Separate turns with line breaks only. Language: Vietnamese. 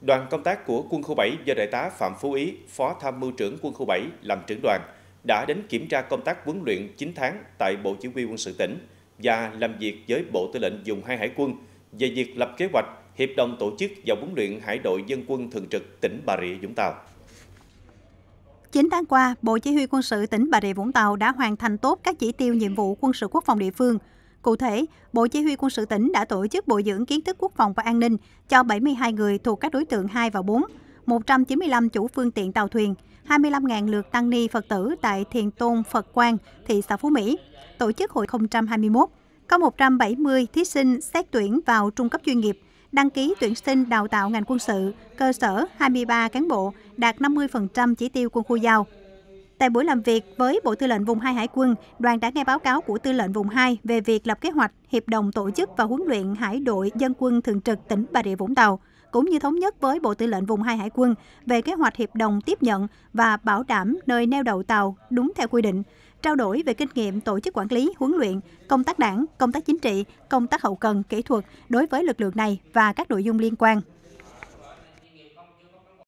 Đoàn công tác của quân khu 7 do Đại tá Phạm Phú Ý, Phó Tham mưu trưởng quân khu 7 làm trưởng đoàn, đã đến kiểm tra công tác huấn luyện 9 tháng tại Bộ Chỉ huy quân sự tỉnh và làm việc với Bộ Tư lệnh Dùng hai Hải quân về việc lập kế hoạch, hiệp đồng tổ chức và huấn luyện Hải đội Dân quân Thường trực tỉnh Bà Rịa Vũng Tàu.
9 tháng qua, Bộ Chỉ huy quân sự tỉnh Bà Rịa Vũng Tàu đã hoàn thành tốt các chỉ tiêu nhiệm vụ quân sự quốc phòng địa phương – Cụ thể, Bộ Chỉ huy quân sự tỉnh đã tổ chức bồi dưỡng kiến thức quốc phòng và an ninh cho 72 người thuộc các đối tượng 2 và 4, 195 chủ phương tiện tàu thuyền, 25.000 lượt tăng ni Phật tử tại Thiền Tôn Phật Quang, thị xã Phú Mỹ, tổ chức hội 021. Có 170 thí sinh xét tuyển vào trung cấp chuyên nghiệp, đăng ký tuyển sinh đào tạo ngành quân sự, cơ sở 23 cán bộ, đạt 50% chỉ tiêu quân khu giao. Tại buổi làm việc với Bộ Tư lệnh Vùng 2 Hải quân, đoàn đã nghe báo cáo của Tư lệnh Vùng 2 về việc lập kế hoạch, hiệp đồng tổ chức và huấn luyện Hải đội Dân quân Thường trực tỉnh Bà Rịa Vũng Tàu, cũng như thống nhất với Bộ Tư lệnh Vùng 2 Hải quân về kế hoạch hiệp đồng tiếp nhận và bảo đảm nơi neo đậu tàu đúng theo quy định, trao đổi về kinh nghiệm tổ chức quản lý, huấn luyện, công tác đảng, công tác chính trị, công tác hậu cần, kỹ thuật đối với lực lượng này và các nội dung liên quan.